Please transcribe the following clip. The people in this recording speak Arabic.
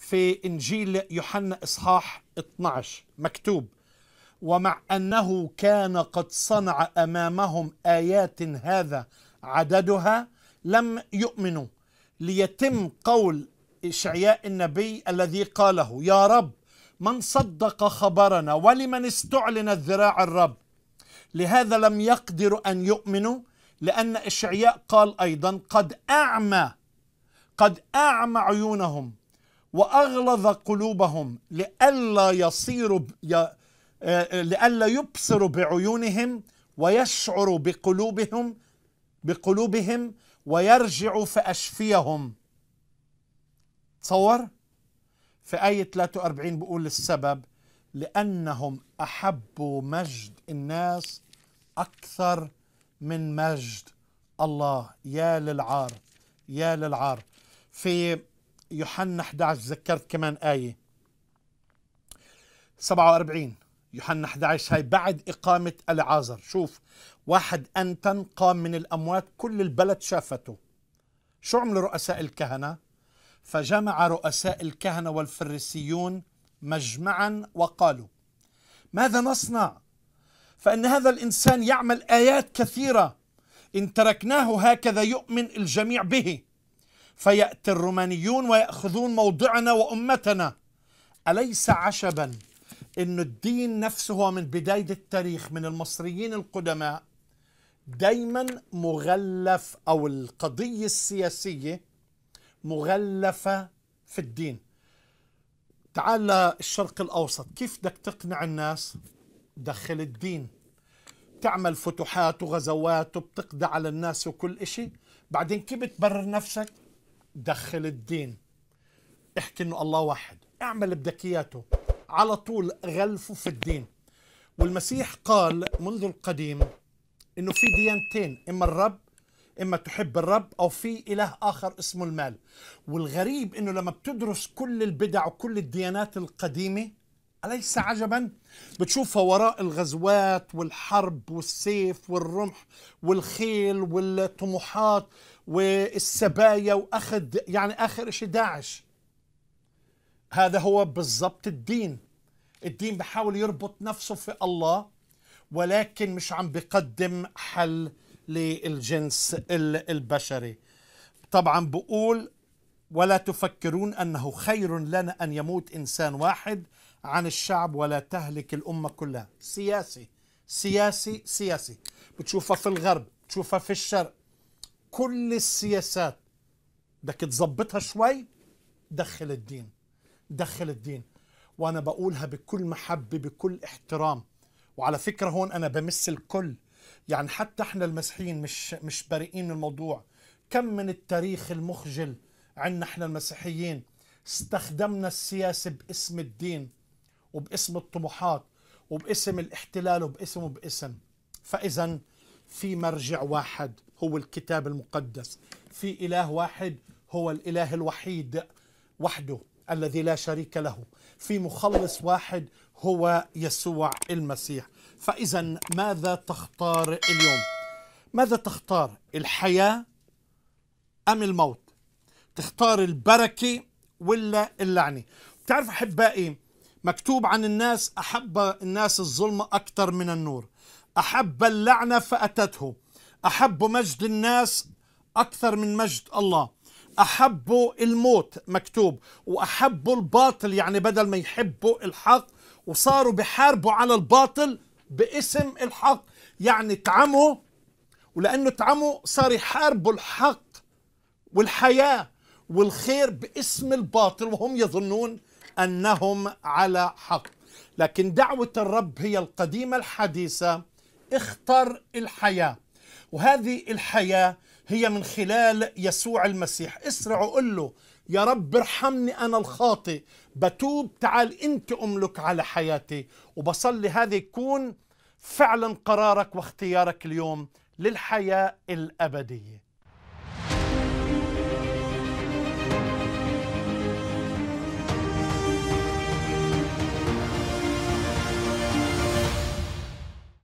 في إنجيل يوحنا إصحاح 12 مكتوب ومع أنه كان قد صنع أمامهم آيات هذا عددها لم يؤمنوا ليتم قول إشعياء النبي الذي قاله يا رب من صدق خبرنا ولمن استعلنت ذراع الرب لهذا لم يقدروا أن يؤمنوا لأن إشعياء قال أيضا قد أعمى قد أعمى عيونهم واغلظ قلوبهم لئلا يصيروا آه، آه، لئلا يبصروا بعيونهم ويشعروا بقلوبهم بقلوبهم ويرجعوا فاشفيهم تصور في آية 43 بقول السبب لأنهم أحبوا مجد الناس أكثر من مجد الله يا للعار يا للعار في يوحنا 11 ذكرت كمان آية 47 يوحنا 11 هاي بعد إقامة العازر شوف واحد أنتن قام من الأموات كل البلد شافته شو عملوا رؤساء الكهنة فجمع رؤساء الكهنة والفريسيون مجمعا وقالوا ماذا نصنع فإن هذا الإنسان يعمل آيات كثيرة إن تركناه هكذا يؤمن الجميع به فيأتي الرومانيون ويأخذون موضعنا وأمتنا أليس عشبا أن الدين نفسه هو من بداية التاريخ من المصريين القدماء دايما مغلف أو القضية السياسية مغلفة في الدين تعال للشرق الأوسط كيف بدك تقنع الناس دخل الدين تعمل فتوحات وغزوات وبتقضي على الناس وكل إشي بعدين كيف بتبرر نفسك دخل الدين احكي انه الله واحد اعمل اللي بدك اياه على طول غلفه في الدين والمسيح قال منذ القديم انه في ديانتين اما الرب اما تحب الرب او في اله اخر اسمه المال والغريب انه لما بتدرس كل البدع وكل الديانات القديمه أليس عجبا؟ بتشوفها وراء الغزوات والحرب والسيف والرمح والخيل والطموحات والسبايا وأخذ يعني آخر شيء داعش هذا هو بالضبط الدين الدين بحاول يربط نفسه في الله ولكن مش عم بقدم حل للجنس البشري طبعا بقول ولا تفكرون أنه خير لنا أن يموت إنسان واحد عن الشعب ولا تهلك الأمة كلها سياسي سياسي سياسي بتشوفها في الغرب بتشوفها في الشرق كل السياسات بدك تظبطها شوي دخل الدين دخل الدين وانا بقولها بكل محبه بكل احترام وعلى فكره هون انا بمس الكل يعني حتى احنا المسيحيين مش مش بريئين من الموضوع كم من التاريخ المخجل عندنا احنا المسيحيين استخدمنا السياسة باسم الدين وباسم الطموحات وباسم الاحتلال وباسم وباسم فإذا في مرجع واحد هو الكتاب المقدس في إله واحد هو الإله الوحيد وحده الذي لا شريك له في مخلص واحد هو يسوع المسيح فإذا ماذا تختار اليوم؟ ماذا تختار الحياة أم الموت؟ تختار البركة ولا اللعنة بتعرف أحبائي إيه؟ مكتوب عن الناس أحب الناس الظلمة أكثر من النور أحب اللعنة فأتته أحب مجد الناس أكثر من مجد الله أحبوا الموت مكتوب وأحبوا الباطل يعني بدل ما يحبوا الحق وصاروا بحاربوا على الباطل باسم الحق يعني تعموا ولأنه تعموا صار يحاربوا الحق والحياة والخير باسم الباطل وهم يظنون انهم على حق لكن دعوه الرب هي القديمه الحديثه اختر الحياه وهذه الحياه هي من خلال يسوع المسيح اسرع وقل له يا رب ارحمني انا الخاطئ بتوب تعال انت املك على حياتي وبصلي هذا يكون فعلا قرارك واختيارك اليوم للحياه الابديه